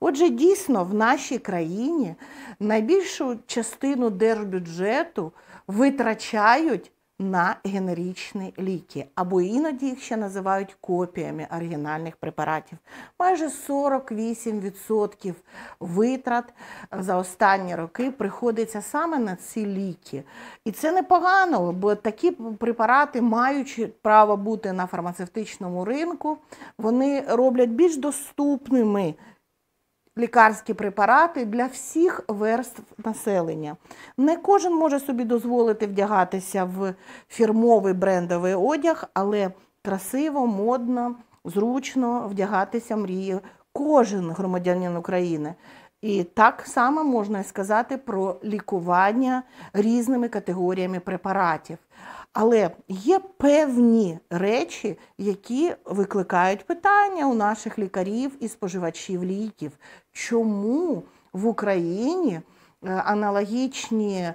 Отже, дійсно, в нашій країні найбільшу частину держбюджету витрачають на генерічні ліки, або іноді їх ще називають копіями оригінальних препаратів. Майже 48% витрат за останні роки приходиться саме на ці ліки. І це непогано, бо такі препарати, маючи право бути на фармацевтичному ринку, вони роблять більш доступними лікарські препарати для всіх верств населення. Не кожен може собі дозволити вдягатися в фірмовий брендовий одяг, але красиво, модно, зручно вдягатися мріє кожен громадянин України. І так само можна сказати про лікування різними категоріями препаратів. Але є певні речі, які викликають питання у наших лікарів і споживачів ліків, чому в Україні е, аналогічні е,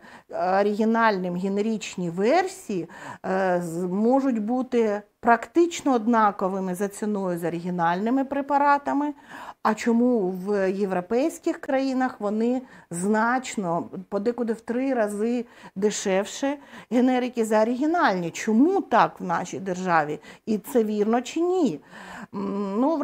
оригінальним генерічні версії е, можуть бути практично однаковими за ціною з оригінальними препаратами, а чому в європейських країнах вони значно подекуди в три рази дешевше генерики за оригінальні? Чому так в нашій державі? І це вірно чи ні? Ну,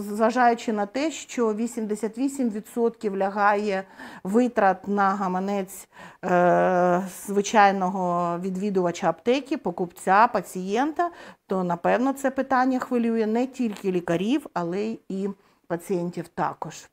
зважаючи на те, що 88% лягає витрат на гаманець е, звичайного відвідувача аптеки, покупця, пацієнта, то напевно це питання хвилює не тільки лікарів, але й і пацієнтів також.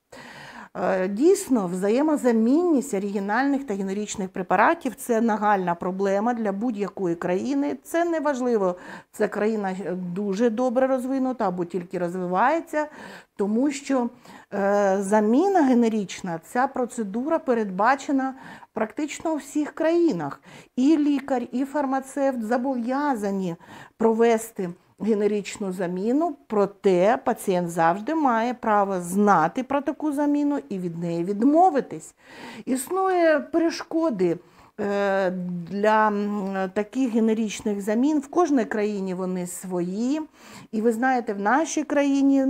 Е, дійсно, взаємозамінність оригінальних та генерічних препаратів це нагальна проблема для будь-якої країни. Це не важливо, це країна е, дуже добре розвинута або тільки розвивається, тому що е, заміна генерична ця процедура передбачена практично у всіх країнах. І лікар, і фармацевт зобов'язані провести генеричну заміну, проте пацієнт завжди має право знати про таку заміну і від неї відмовитись. Існує перешкоди. Е, для таких генеричних замін в кожній країні вони свої, і ви знаєте, в нашій країні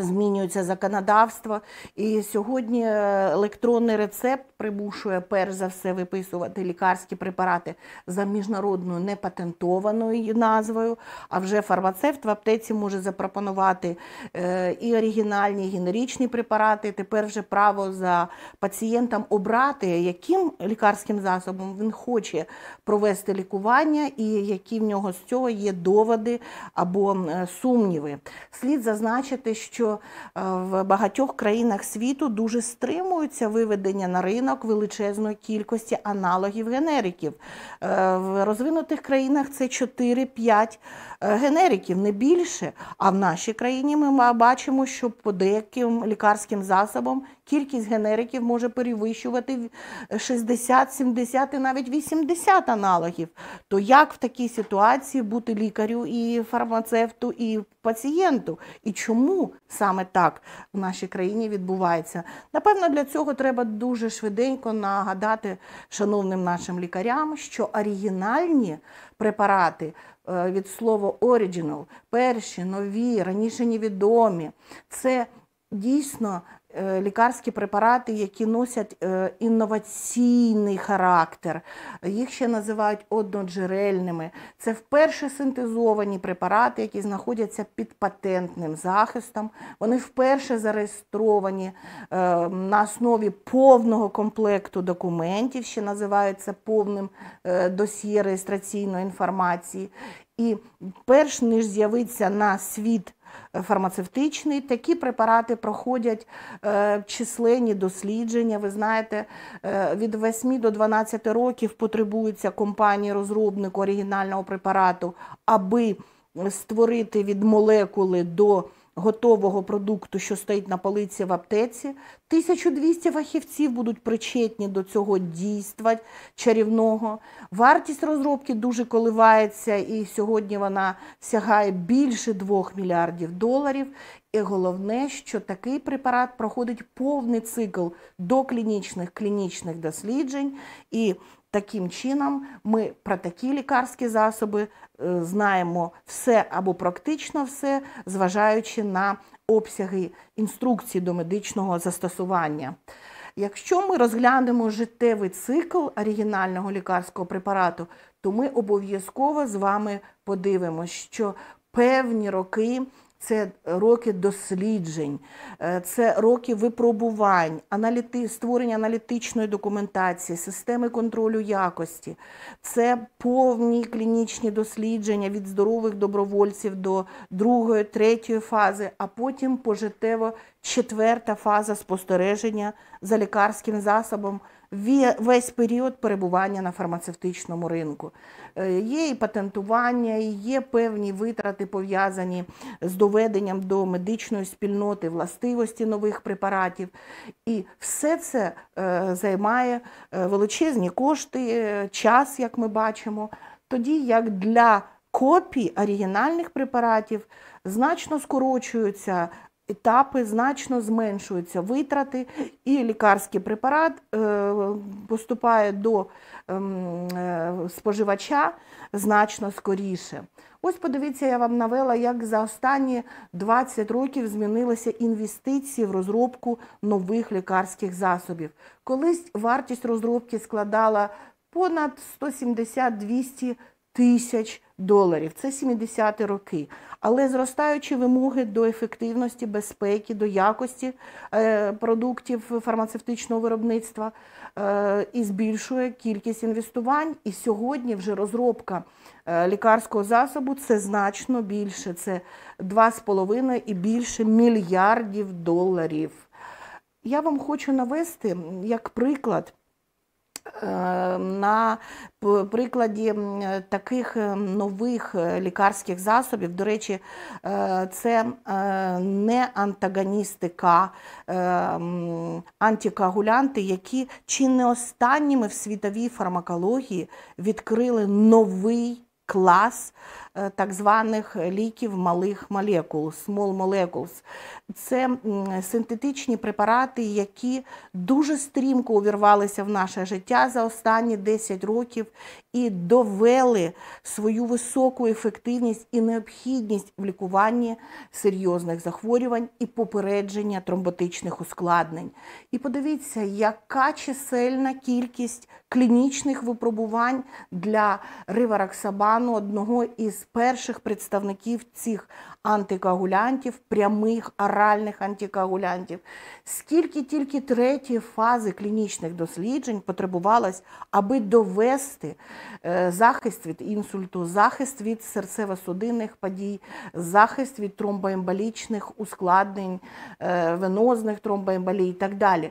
Змінюється законодавство, і сьогодні е, електронний рецепт примушує перш за все виписувати лікарські препарати за міжнародною непатентованою назвою. А вже фармацевт в аптеці може запропонувати е, і оригінальні і генеричні препарати. Тепер вже право за пацієнтом обрати, яким лікарським засобом він хоче провести лікування, і які в нього з цього є доводи або сумніви. Слід зазначити, що що е, в багатьох країнах світу дуже стримуються виведення на ринок величезної кількості аналогів генериків. Е, в розвинутих країнах це 4-5 е, генериків, не більше. А в нашій країні ми бачимо, що по деяким лікарським засобам кількість генериків може перевищувати 60, 70 і навіть 80 аналогів. То як в такій ситуації бути лікарю і фармацевту і пацієнту? І чому саме так в нашій країні відбувається. Напевно, для цього треба дуже швиденько нагадати шановним нашим лікарям, що оригінальні препарати е, від слова «original», перші, нові, раніше невідомі, це дійсно Е, лікарські препарати, які носять е, інноваційний характер. Їх ще називають одноджерельними. Це вперше синтезовані препарати, які знаходяться під патентним захистом. Вони вперше зареєстровані е, на основі повного комплекту документів, ще називаються повним досьє реєстраційної інформації. І перш ніж з'явиться на світ фармацевтичний. Такі препарати проходять е, численні дослідження. Ви знаєте, е, від 8 до 12 років потребується компанії розробнику оригінального препарату, аби створити від молекули до готового продукту, що стоїть на полиці в аптеці. 1200 фахівців будуть причетні до цього дійства чарівного. Вартість розробки дуже коливається, і сьогодні вона сягає більше 2 мільярдів доларів. І головне, що такий препарат проходить повний цикл доклінічних клінічних досліджень. і Таким чином, ми про такі лікарські засоби е, знаємо все або практично все, зважаючи на обсяги інструкцій до медичного застосування. Якщо ми розглянемо життєвий цикл оригінального лікарського препарату, то ми обов'язково з вами подивимося, що певні роки це роки досліджень, е, це роки випробувань, аналіти, створення аналітичної документації, системи контролю якості, це повні клінічні дослідження від здорових добровольців до другої, третьої фази, а потім пожиттєво четверта фаза спостереження за лікарським засобом весь період перебування на фармацевтичному ринку. Е, є і патентування, і є певні витрати пов'язані з доведенням до медичної спільноти властивості нових препаратів. І все це е, займає е, величезні кошти, час, як ми бачимо, тоді як для копій оригінальних препаратів значно скорочуються етапи значно зменшуються витрати, і лікарський препарат е, поступає до ем, е, споживача значно скоріше. Ось подивіться, я вам навела, як за останні 20 років змінилися інвестиції в розробку нових лікарських засобів. Колись вартість розробки складала понад 170-200 тисяч доларів. Це 70-ті роки. Але зростаючі вимоги до ефективності, безпеки, до якості е, продуктів фармацевтичного виробництва е, і збільшує кількість інвестувань. І сьогодні вже розробка е, лікарського засобу це значно більше. Це 2,5 і більше мільярдів доларів. Я вам хочу навести як приклад. Е, на прикладі таких е, нових е, лікарських засобів, до речі, це не антагоністика, антикоагулянти, які чи не останніми в світовій фармакології відкрили новий клас Е, так званих ліків малих молекул, small molecules. Це синтетичні препарати, які дуже стрімко увірвалися в наше життя за останні 10 років і довели свою високу ефективність і необхідність в лікуванні серйозних захворювань і попередження тромботичних ускладнень. І подивіться, яка чисельна кількість клінічних випробувань для ривараксабану, одного із з перших представників цих антикоагулянтів, прямих оральних антикоагулянтів. Скільки тільки третьої фази клінічних досліджень потребувалось, аби довести е, захист від інсульту, захист від серцево-судинних подій, захист від тромбоемболічних ускладнень, е, венозних тромбоемболій і так далі.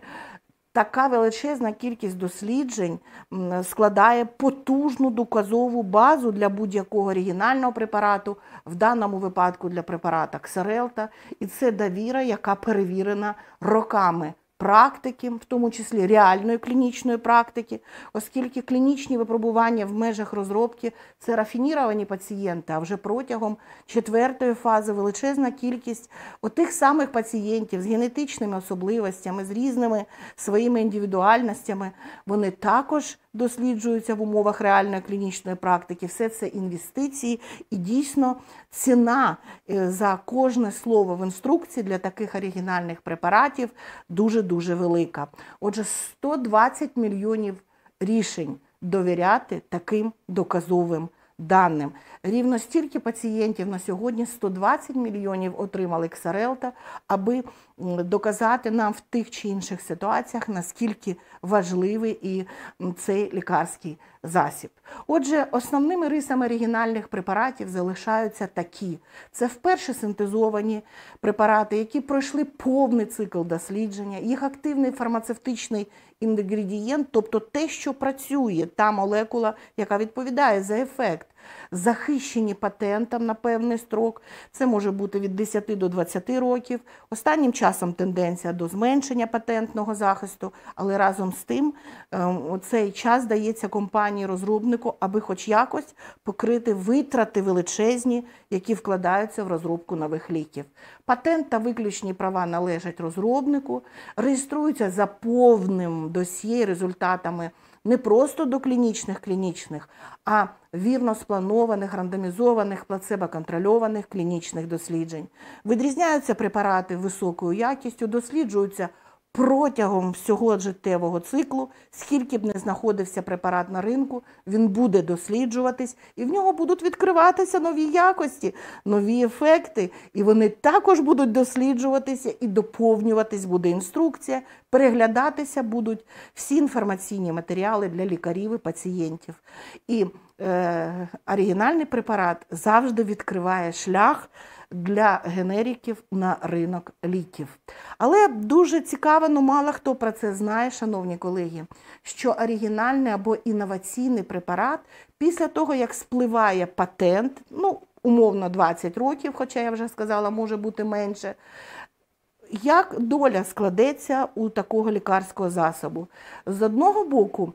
Така величезна кількість досліджень складає потужну доказову базу для будь-якого оригінального препарату, в даному випадку для препарата Ксерелта, І це довіра, яка перевірена роками практики, в тому числі реальної клінічної практики, оскільки клінічні випробування в межах розробки це рафініровані пацієнти, а вже протягом четвертої фази величезна кількість отих самих пацієнтів з генетичними особливостями, з різними своїми індивідуальностями, вони також досліджуються в умовах реальної клінічної практики. Все це інвестиції і дійсно ціна е, за кожне слово в інструкції для таких оригінальних препаратів дуже дуже велика. Отже, 120 мільйонів рішень довіряти таким доказовим даним. Рівно стільки пацієнтів на сьогодні 120 мільйонів отримали ксарелта, аби доказати нам в тих чи інших ситуаціях наскільки важливий і цей лікарський засіб. Отже, основними рисами оригінальних препаратів залишаються такі: це вперше синтезовані препарати, які пройшли повний цикл дослідження, їх активний фармацевтичний інгредієнт, тобто те, що працює, та молекула, яка відповідає за ефект захищені патентом на певний строк. Це може бути від 10 до 20 років. Останнім часом тенденція до зменшення патентного захисту, але разом з тим ем, цей час дається компанії-розробнику, аби хоч якось покрити витрати величезні, які вкладаються в розробку нових ліків. Патент та виключні права належать розробнику, реєструються за повним досьє результатами не просто до клінічних клінічних, а вірно спланованих, рандомізованих, плацебо-контрольованих клінічних досліджень. Відрізняються препарати високою якістю, досліджуються протягом всього життєвого циклу, скільки б не знаходився препарат на ринку, він буде досліджуватись, і в нього будуть відкриватися нові якості, нові ефекти. І вони також будуть досліджуватися і доповнюватись буде інструкція, переглядатися будуть всі інформаційні матеріали для лікарів і пацієнтів. І е, оригінальний препарат завжди відкриває шлях для генериків на ринок ліків. Але дуже цікаво, ну мало хто про це знає, шановні колеги, що оригінальний або інноваційний препарат після того, як спливає патент, ну, умовно 20 років, хоча я вже сказала, може бути менше. Як доля складеться у такого лікарського засобу? З одного боку,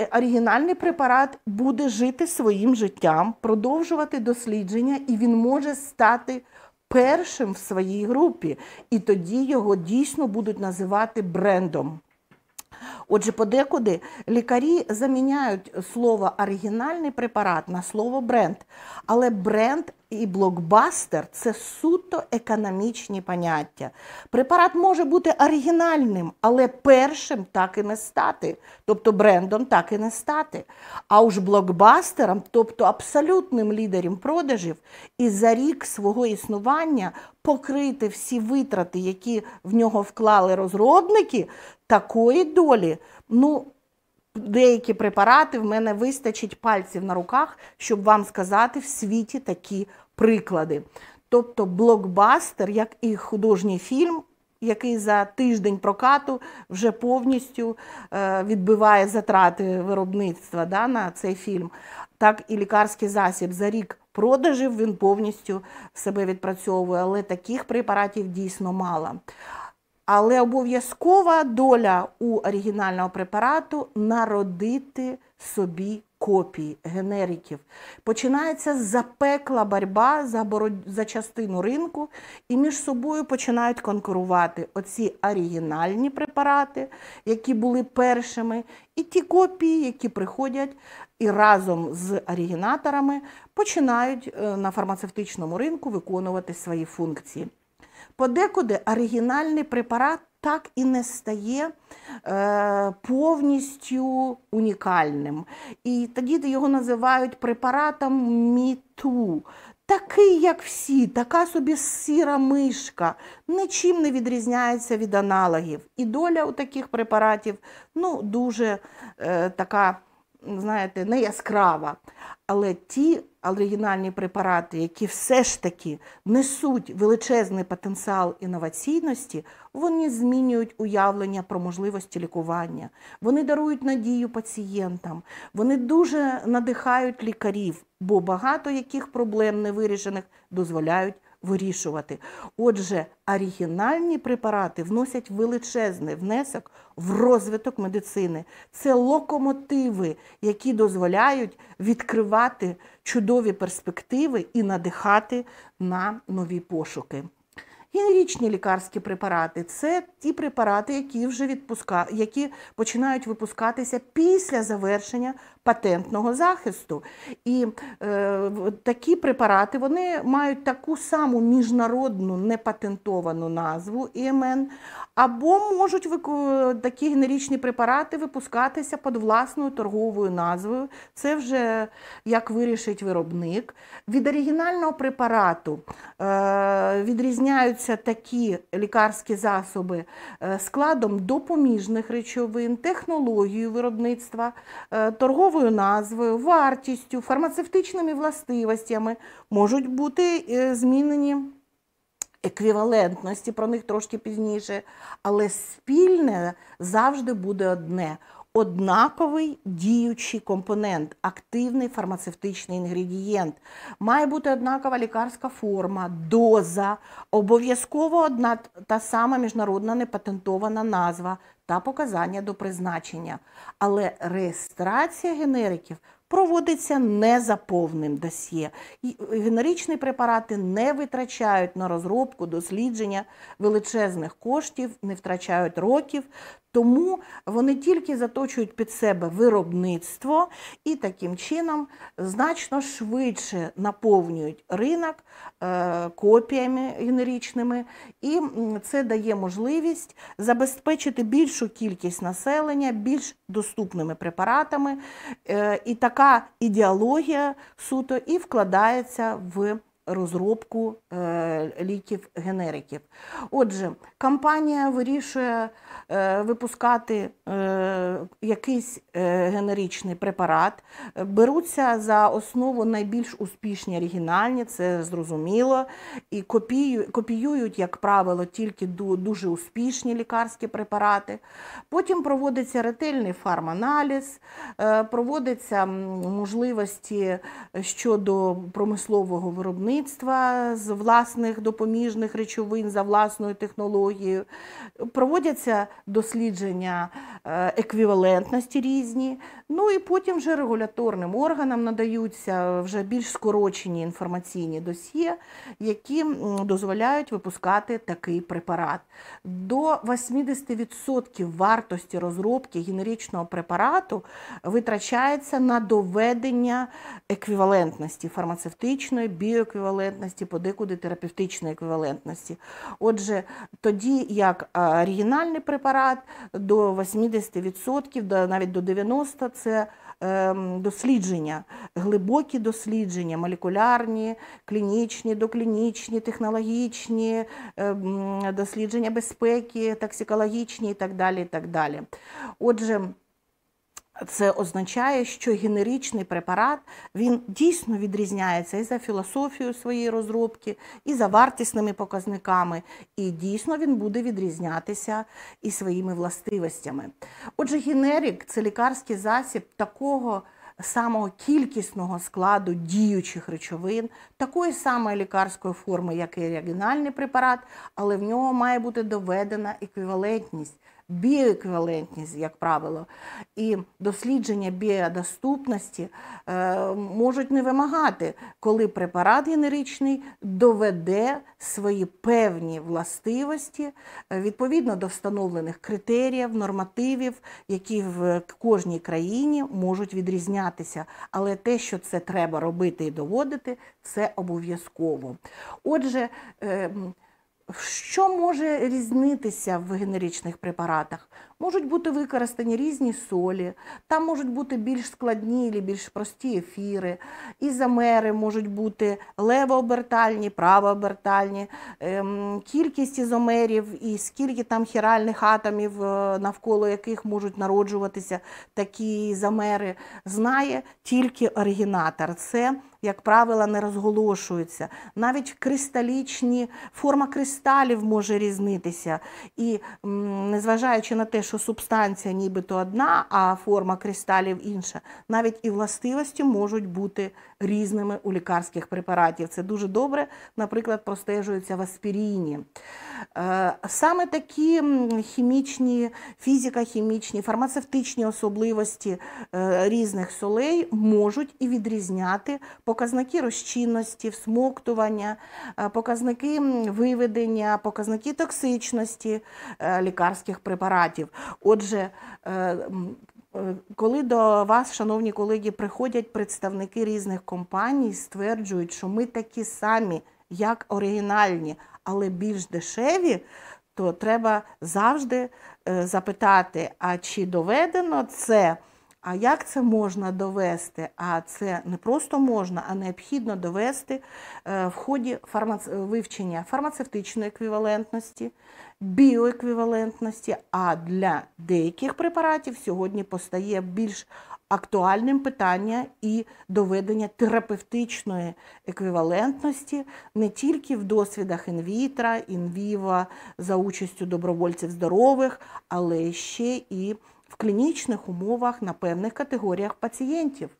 Е, оригінальний препарат буде жити своїм життям, продовжувати дослідження, і він може стати першим в своїй групі. І тоді його дійсно будуть називати брендом. Отже, подекуди лікарі заміняють слово оригінальний препарат на слово бренд. Але бренд і блокбастер це суто економічні поняття. Препарат може бути оригінальним, але першим так і не стати. Тобто брендом так і не стати. А уж блокбастером, тобто абсолютним лідером продажів, і за рік свого існування покрити всі витрати, які в нього вклали розробники, такої долі. ну, Деякі препарати в мене вистачить пальців на руках, щоб вам сказати в світі такі приклади. Тобто блокбастер, як і художній фільм, який за тиждень прокату вже повністю е, відбиває затрати виробництва да, на цей фільм, так і лікарський засіб за рік продажів він повністю себе відпрацьовує, але таких препаратів дійсно мало. Але обов'язкова доля у оригінального препарату народити собі копії генериків. Починається запекла боротьба за бороть... за частину ринку, і між собою починають конкурувати оці оригінальні препарати, які були першими, і ті копії, які приходять і разом з оригінаторами починають е, на фармацевтичному ринку виконувати свої функції. Подекуди оригінальний препарат так і не стає е, повністю унікальним. І тоді його називають препаратом міту. Такий, як всі, така собі сіра мишка, нічим не відрізняється від аналогів. І доля у таких препаратів ну, дуже е, така знаєте, не яскрава. Але ті оригінальні препарати, які все ж таки несуть величезний потенціал інноваційності, вони змінюють уявлення про можливості лікування, вони дарують надію пацієнтам, вони дуже надихають лікарів, бо багато яких проблем невирішених дозволяють вирішувати. Отже, оригінальні препарати вносять величезний внесок в розвиток медицини. Це локомотиви, які дозволяють відкривати чудові перспективи і надихати на нові пошуки. Генерічні лікарські препарати це ті препарати, які вже відпуска... які починають випускатися після завершення патентного захисту. І е, такі препарати вони мають таку саму міжнародну непатентовану назву ІМН, ем або можуть такі генеричні препарати випускатися під власною торговою назвою. Це вже як вирішить виробник. Від оригінального препарату е, відрізняються такі лікарські засоби е, складом допоміжних речовин, технологією виробництва, е, торговою новою назвою, вартістю, фармацевтичними властивостями можуть бути е, змінені еквівалентності, про них трошки пізніше. Але спільне завжди буде одне однаковий діючий компонент, активний фармацевтичний інгредієнт. Має бути однакова лікарська форма, доза, обов'язково одна та сама міжнародна непатентована назва та показання до призначення. Але реєстрація генериків. Проводиться не за повним досьє. Е, генеричні препарати не витрачають на розробку, дослідження величезних коштів, не втрачають років, тому вони тільки заточують під себе виробництво і таким чином значно швидше наповнюють ринок е, копіями генеричними, і це дає можливість забезпечити більшу кількість населення більш доступними препаратами. Е, і така ідеологія суто і вкладається в розробку е, ліків-генериків. Отже, компанія вирішує е, випускати е, якийсь генеричний препарат, беруться за основу найбільш успішні оригінальні, це зрозуміло, і копіюють, як правило, тільки дуже успішні лікарські препарати. Потім проводиться ретельний фарманаліз, проводяться можливості щодо промислового виробництва виробництва з власних допоміжних речовин за власною технологією. Проводяться дослідження е, еквівалентності різні. Ну і потім вже регуляторним органам надаються вже більш скорочені інформаційні досьє, які дозволяють випускати такий препарат. До 80% вартості розробки генеричного препарату витрачається на доведення еквівалентності фармацевтичної біоеквівалентності еквівалентності, подекуди терапевтичної еквівалентності. Отже, тоді як оригінальний препарат до 80%, навіть до 90% це ем, дослідження, глибокі дослідження, молекулярні, клінічні, доклінічні, технологічні, ем, дослідження безпеки, токсикологічні і так далі. І так далі. Отже, це означає, що генеричний препарат він дійсно відрізняється і за філософією своєї розробки, і за вартісними показниками, і дійсно він буде відрізнятися і своїми властивостями. Отже, генерік це лікарський засіб такого. Самого кількісного складу діючих речовин, такої самої лікарської форми, як і оригінальний препарат, але в нього має бути доведена еквівалентність біоеквівалентність, як правило, і дослідження біодоступності е, можуть не вимагати, коли препарат генеричний доведе свої певні властивості е, відповідно до встановлених критеріїв, нормативів, які в кожній країні можуть відрізнятися. Але те, що це треба робити і доводити, це обов'язково. Отже, ем, що може різнитися в генеричних препаратах? Можуть бути використані різні солі, там можуть бути більш складні або більш прості ефіри, ізомери можуть бути левообертальні, правообертальні, ем, кількість ізомерів і скільки там хіральних атомів, е, навколо яких можуть народжуватися такі ізомери, знає тільки оригінатор. Це як правило, не розголошуються. Навіть кристалічні форма кристалів може різнитися. І незважаючи на те, що субстанція нібито одна, а форма кристалів інша, навіть і властивості можуть бути різними у лікарських препаратів. Це дуже добре, наприклад, простежується в аспіріні. Е, саме такі хімічні, фізико-хімічні, фармацевтичні особливості е, різних солей можуть і відрізняти показники розчинності, всмоктування, е, показники виведення, показники токсичності лікарських препаратів. Отже, коли до вас, шановні колеги, приходять представники різних компаній, стверджують, що ми такі самі, як оригінальні, але більш дешеві, то треба завжди е, запитати, а чи доведено це, а як це можна довести? А це не просто можна, а необхідно довести е, в ході вивчення фармацевтичної еквівалентності, біоеквівалентності, а для деяких препаратів сьогодні постає більш актуальним питання і доведення терапевтичної еквівалентності не тільки в досвідах інвітра, інвіва за участю добровольців здорових, але ще і в клінічних умовах на певних категоріях пацієнтів.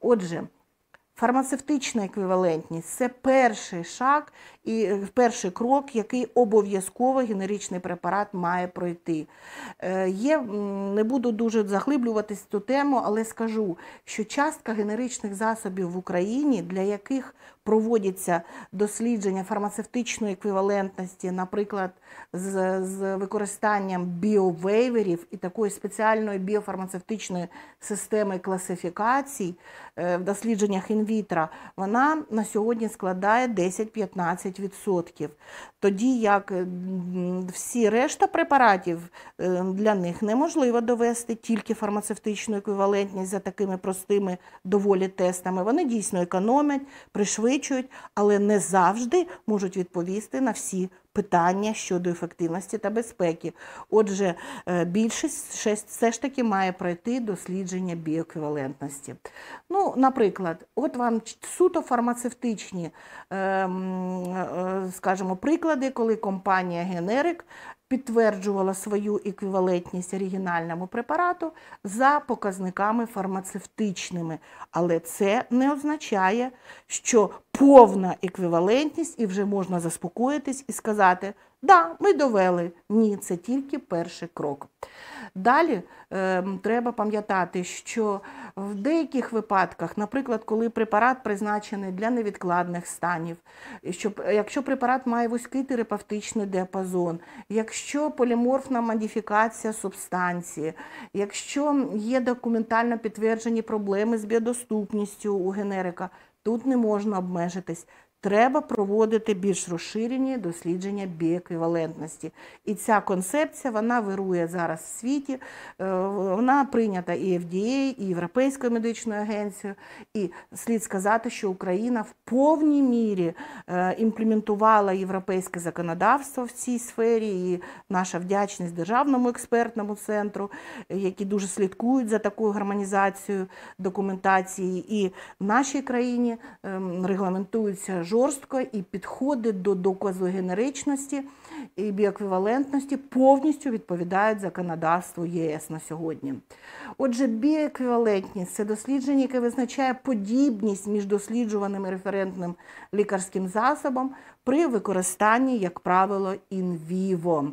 Отже, Фармацевтична еквівалентність це перший шаг і е, перший крок, який обов'язково генеричний препарат має пройти. Е, є, Не буду дуже заглиблюватись в цю тему, але скажу, що частка генеричних засобів в Україні, для яких проводяться дослідження фармацевтичної еквівалентності, наприклад, з з використанням біовейверів і такої спеціальної біофармацевтичної системи класифікацій е, в дослідженнях інвітра, вона на сьогодні складає 10-15%. Тоді як всі решта препаратів е, для них неможливо довести тільки фармацевтичну еквівалентність за такими простими доволі тестами. Вони дійсно економлять, пришвидшують накопичують, але не завжди можуть відповісти на всі питання щодо ефективності та безпеки. Отже, е, більшість все ж таки має пройти дослідження біоеквівалентності. Ну, наприклад, от вам суто фармацевтичні, ем, е, скажімо, приклади, коли компанія Генерик підтверджувала свою еквівалентність оригінальному препарату за показниками фармацевтичними. Але це не означає, що повна еквівалентність і вже можна заспокоїтись і сказати, Да, ми довели. Ні, це тільки перший крок. Далі е, треба пам'ятати, що в деяких випадках, наприклад, коли препарат призначений для невідкладних станів, щоб, е, якщо препарат має вузький терапевтичний діапазон, якщо поліморфна модифікація субстанції, якщо є документально підтверджені проблеми з біодоступністю у генерика, тут не можна обмежитись. Треба проводити більш розширені дослідження біеквівалентності. І ця концепція вона вирує зараз в світі. Е, вона прийнята і FDA, і Європейською медичною агенцією. І слід сказати, що Україна в повній мірі е, імплементувала європейське законодавство в цій сфері. І наша вдячність державному експертному центру, які дуже слідкують за такою гармонізацією документації. І в нашій країні ем, регламентуються жорстко і підходить до доказу генеричності і біеквівалентності повністю відповідають законодавству ЄС на сьогодні. Отже, біеквівалентність це дослідження, яке визначає подібність між досліджуваним референтним лікарським засобом при використанні, як правило, інвіво.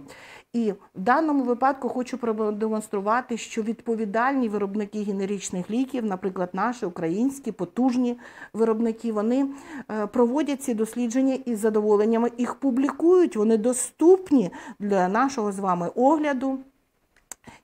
І в даному випадку хочу продемонструвати, що відповідальні виробники генеричних ліків, наприклад, наші українські потужні виробники, вони е, проводять ці дослідження із задоволеннями, їх публікують, вони доступні для нашого з вами огляду.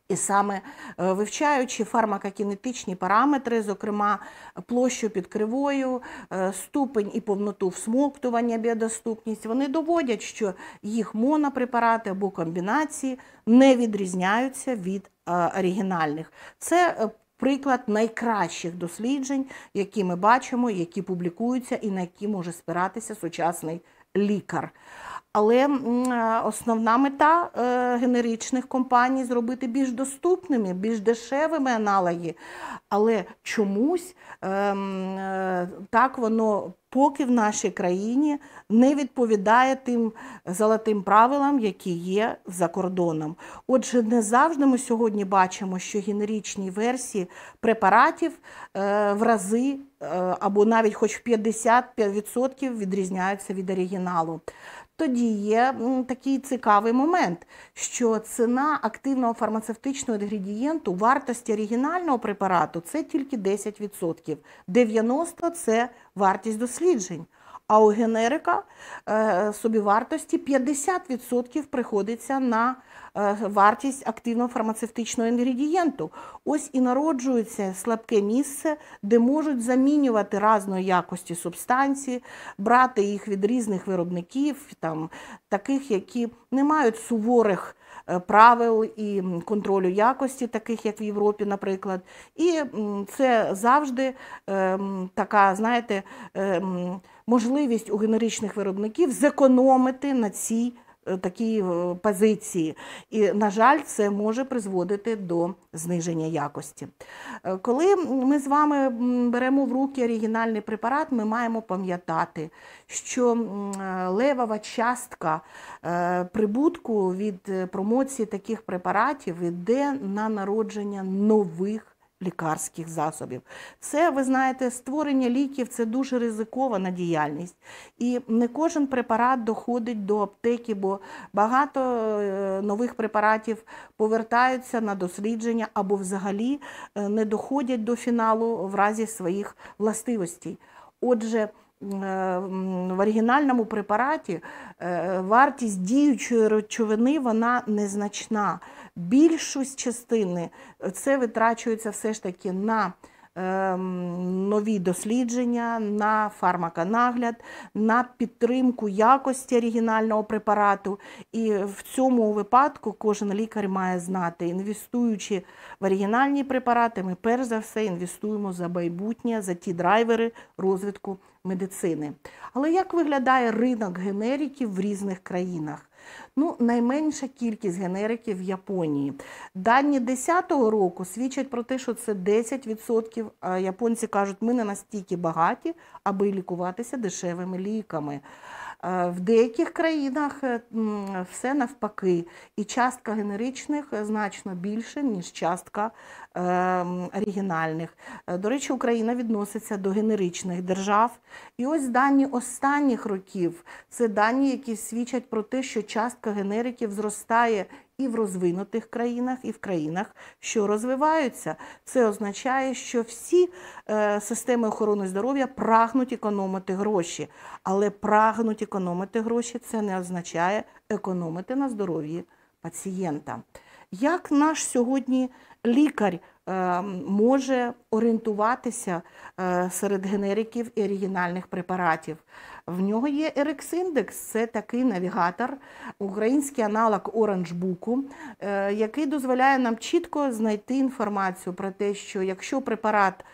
І саме е, вивчаючи фармакокінетичні параметри, зокрема площу під кривою, е, ступень і повноту всмоктування, біодоступність, вони доводять, що їх монопрепарати або комбінації не відрізняються від е, оригінальних. Це Приклад найкращих досліджень, які ми бачимо, які публікуються, і на які може спиратися сучасний лікар. Але е, основна мета е, генеричних компаній зробити більш доступними, більш дешевими аналоги. Але чомусь ем, е, так воно поки в нашій країні не відповідає тим золотим правилам, які є за кордоном. Отже, не завжди ми сьогодні бачимо, що генеричні версії препаратів е, в рази е, або навіть хоч в 50% відрізняються від оригіналу тоді є такий цікавий момент, що ціна активного фармацевтичного інгредієнту, вартості оригінального препарату це тільки 10%. 90% це вартість досліджень. А у генерика е, собівартості 50% приходиться на Е, вартість активно-фармацевтичного інгредієнту. Ось і народжується слабке місце, де можуть замінювати разної якості субстанції, брати їх від різних виробників, там, таких, які не мають суворих. Е, правил і контролю якості, таких як в Європі, наприклад, і це завжди е, така, знаєте, е, можливість у генеричних виробників зекономити на цій Е, такі е, позиції. І, на жаль, це може призводити до зниження якості. Е, коли ми з вами беремо в руки оригінальний препарат, ми маємо пам'ятати, що левова частка прибутку від промоції таких препаратів йде на народження нових лікарських засобів. Це, ви знаєте, створення ліків це дуже ризикована діяльність. І не кожен препарат доходить до аптеки, бо багато е, нових препаратів повертаються на дослідження або взагалі е, не доходять до фіналу в разі своїх властивостей. Отже, Е, в оригінальному препараті е, вартість діючої речовини вона незначна. Більшість частини е, це витрачується все ж таки на нові дослідження, на фармаконагляд, на підтримку якості оригінального препарату. І в цьому випадку кожен лікар має знати, інвестуючи в оригінальні препарати, ми перш за все інвестуємо за майбутнє, за ті драйвери розвитку медицини. Але як виглядає ринок генериків в різних країнах? Ну, найменша кількість генериків в Японії. Дані 2010 року свідчать про те, що це 10%. Японці кажуть, ми не настільки багаті, аби лікуватися дешевими ліками. В деяких країнах е, все навпаки, і частка генеричних е, значно більше, ніж частка е, оригінальних. До речі, Україна відноситься до генеричних держав. І ось дані останніх років це дані, які свідчать про те, що частка генериків зростає і в розвинутих країнах, і в країнах, що розвиваються. Це означає, що всі е, системи охорони здоров'я прагнуть економити гроші, але прагнуть економити гроші це не означає економити на здоров'ї пацієнта. Як наш сьогодні лікар е, може орієнтуватися е, серед генериків і оригінальних препаратів? В нього є rx індекс це такий навігатор, український аналог Оранжбуку, е, який дозволяє нам чітко знайти інформацію про те, що якщо препарат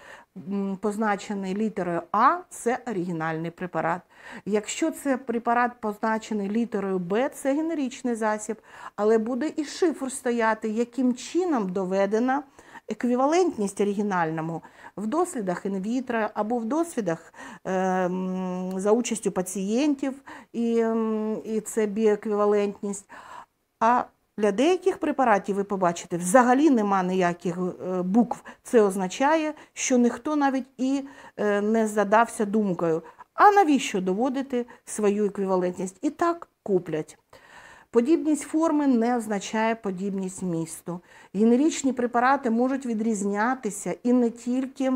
позначений літерою А, це оригінальний препарат. Якщо це препарат позначений літерою Б, це генерічний засіб, але буде і шифр стояти, яким чином доведена еквівалентність оригінальному в дослідах інвітра або в досвідах е, за участю пацієнтів, і і це біеквівалентність. А для деяких препаратів, ви побачите, взагалі нема ніяких е, букв. Це означає, що ніхто навіть і е, не задався думкою. А навіщо доводити свою еквівалентність? І так куплять. Подібність форми не означає подібність місту. Генерічні препарати можуть відрізнятися і не тільки.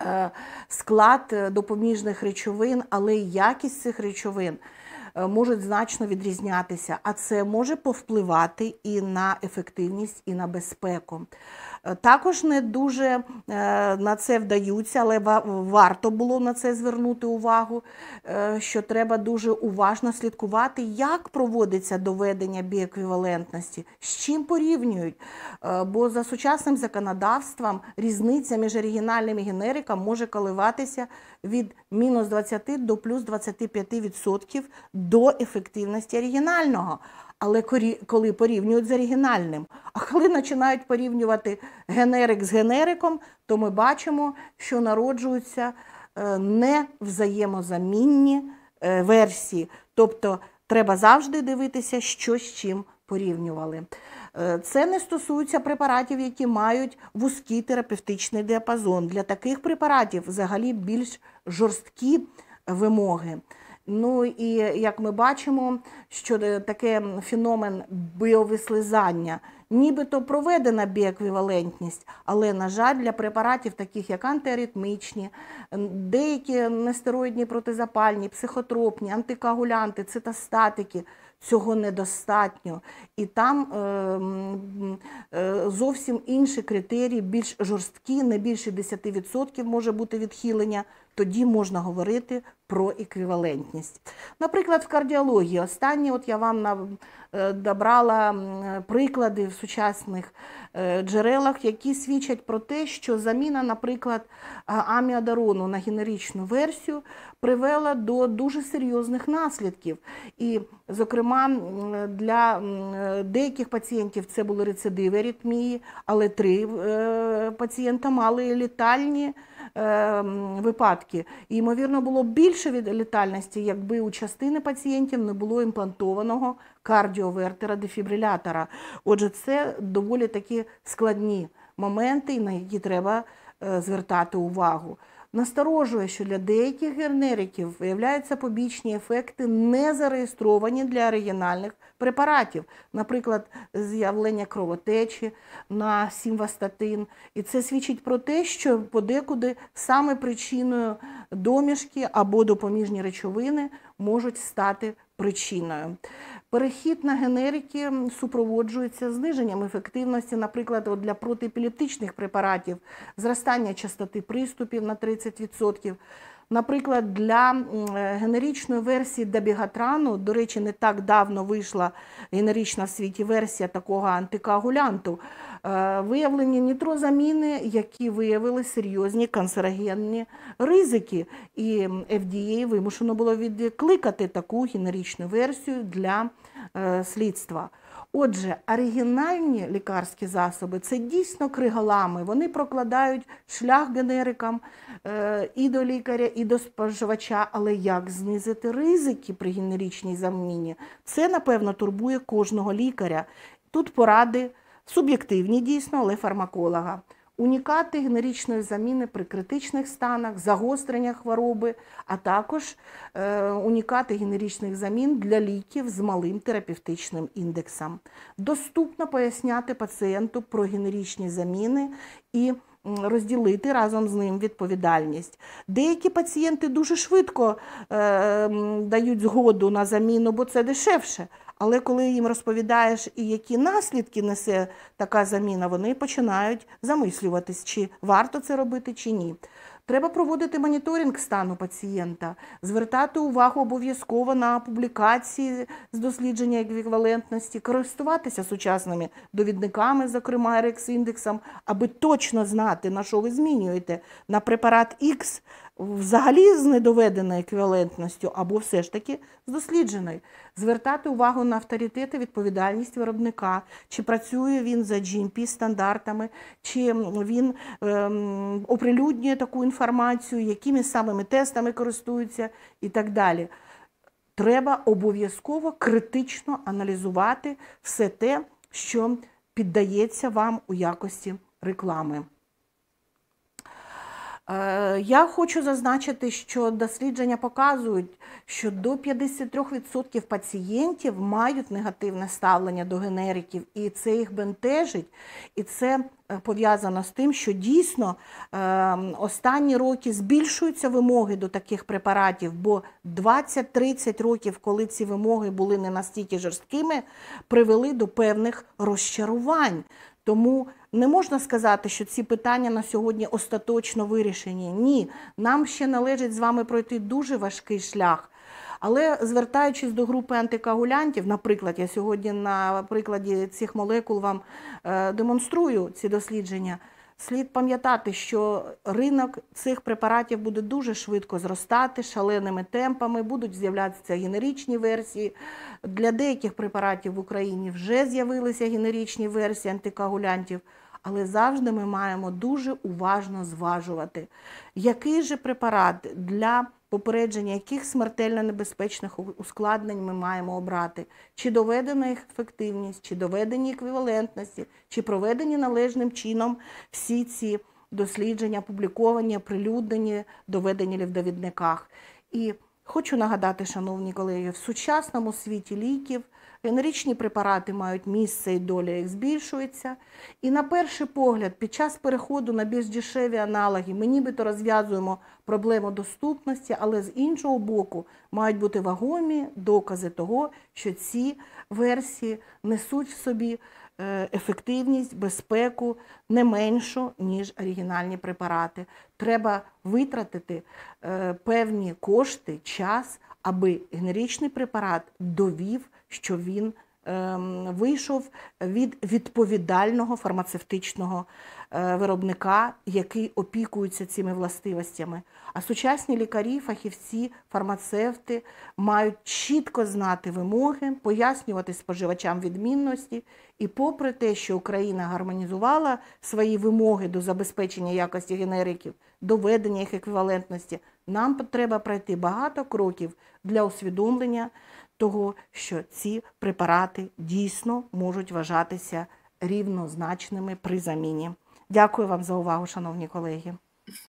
Е, склад е, допоміжних речовин, але й якість цих речовин е, можуть значно відрізнятися, а це може повпливати і на ефективність, і на безпеку. Також не дуже е, на це вдаються, але варто було на це звернути увагу, е, що треба дуже уважно слідкувати, як проводиться доведення біеквівалентності, з чим порівнюють. Е, бо за сучасним законодавством різниця між оригінальним і генериком може коливатися від мінус 20 до плюс 25% до ефективності оригінального. Але коли порівнюють з оригінальним, а коли починають порівнювати генерик з генериком, то ми бачимо, що народжуються е, невзаємозамінні е, версії. Тобто треба завжди дивитися, що з чим порівнювали. Е, це не стосується препаратів, які мають вузький терапевтичний діапазон. Для таких препаратів взагалі більш жорсткі вимоги. Ну і як ми бачимо, що е, таке феномен біовислизання, нібито проведена біеквівалентність, але, на жаль, для препаратів, таких як антиаритмічні, деякі нестероїдні протизапальні, психотропні, антикоагулянти, цитостатики, цього недостатньо. І там е, е, зовсім інші критерії, більш жорсткі, не більше 10% може бути відхилення тоді можна говорити про еквівалентність. Наприклад, в кардіології останні, от я вам е, добрала приклади в сучасних е, джерелах, які свідчать про те, що заміна, наприклад, аміадарону на генеричну версію привела до дуже серйозних наслідків. І, зокрема, для деяких пацієнтів це були рецидиви аритмії, але три е, пацієнта мали літальні. Ем, випадки. І, ймовірно, було б більше від літальності, якби у частини пацієнтів не було імплантованого кардіовертера дефібрилятора. Отже, це доволі такі складні моменти, на які треба е, звертати увагу. Насторожує, що для деяких генериків виявляються побічні ефекти, не зареєстровані для оригінальних препаратів, наприклад, з'явлення кровотечі на сімвастатин. І це свідчить про те, що подекуди саме причиною домішки або допоміжні речовини можуть стати причиною. Перехід на генерики супроводжується зниженням ефективності, наприклад, для протиепілептичних препаратів, зростання частоти приступів на 30%. Наприклад, для е, генеричної версії Дебігатрану, до речі, не так давно вийшла генерична в світі версія такого антикоагулянту, е, виявлені нітрозаміни, які виявили серйозні канцерогенні ризики. І FDA вимушено було відкликати таку генеричну версію для е, слідства. Отже, оригінальні лікарські засоби це дійсно криголами. Вони прокладають шлях генерикам е, і до лікаря, і до споживача. Але як знизити ризики при генеричній заміні? Це, напевно, турбує кожного лікаря. Тут поради суб'єктивні, дійсно, але фармаколога. Унікати генерічної заміни при критичних станах, загострення хвороби, а також е, унікати генерічних замін для ліків з малим терапевтичним індексом. Доступно поясняти пацієнту про генерічні заміни і розділити разом з ним відповідальність. Деякі пацієнти дуже швидко е, дають згоду на заміну, бо це дешевше. Але коли їм розповідаєш, і які наслідки несе така заміна, вони починають замислюватись, чи варто це робити, чи ні. Треба проводити моніторинг стану пацієнта, звертати увагу обов'язково на публікації з дослідження еквівалентності, користуватися сучасними довідниками, зокрема рекс індексом аби точно знати, на що ви змінюєте. На препарат X взагалі з недоведеною еквівалентністю або все ж таки з дослідженою, звертати увагу на авторитет і відповідальність виробника, чи працює він за GMP стандартами, чи він ем, оприлюднює таку інформацію, якими самими тестами користується і так далі. Треба обов'язково критично аналізувати все те, що піддається вам у якості реклами. Е, я хочу зазначити, що дослідження показують, що до 53% пацієнтів мають негативне ставлення до генериків, і це їх бентежить. І це е, пов'язано з тим, що дійсно е, останні роки збільшуються вимоги до таких препаратів, бо 20-30 років, коли ці вимоги були не настільки жорсткими, привели до певних розчарувань. Тому не можна сказати, що ці питання на сьогодні остаточно вирішені. Ні, нам ще належить з вами пройти дуже важкий шлях. Але звертаючись до групи антикоагулянтів, наприклад, я сьогодні на прикладі цих молекул вам е, демонструю ці дослідження. Слід пам'ятати, що ринок цих препаратів буде дуже швидко зростати шаленими темпами, будуть з'являтися генеричні версії. Для деяких препаратів в Україні вже з'явилися генеричні версії антикоагулянтів, але завжди ми маємо дуже уважно зважувати, який же препарат для попередження яких смертельно небезпечних ускладнень ми маємо обрати, чи доведена їх ефективність, чи доведені еквівалентності, чи проведені належним чином всі ці дослідження, опубліковані, прилюднені, доведені в довідниках. І хочу нагадати, шановні колеги, в сучасному світі ліків генеричні препарати мають місце і доля їх збільшується. І на перший погляд, під час переходу на більш дешеві аналоги, ми нібито розв'язуємо проблему доступності, але з іншого боку, мають бути вагомі докази того, що ці версії несуть в собі. Е, ефективність, безпеку не меншу, ніж оригінальні препарати. Треба витратити е, певні кошти, час, аби генеричний препарат довів що він ем, вийшов від відповідального фармацевтичного е, виробника, який опікується цими властивостями. А сучасні лікарі, фахівці, фармацевти мають чітко знати вимоги, пояснювати споживачам відмінності. І, попри те, що Україна гармонізувала свої вимоги до забезпечення якості генериків, доведення їх еквівалентності, нам треба пройти багато кроків для усвідомлення того, що ці препарати дійсно можуть вважатися рівнозначними при заміні. Дякую вам за увагу, шановні колеги.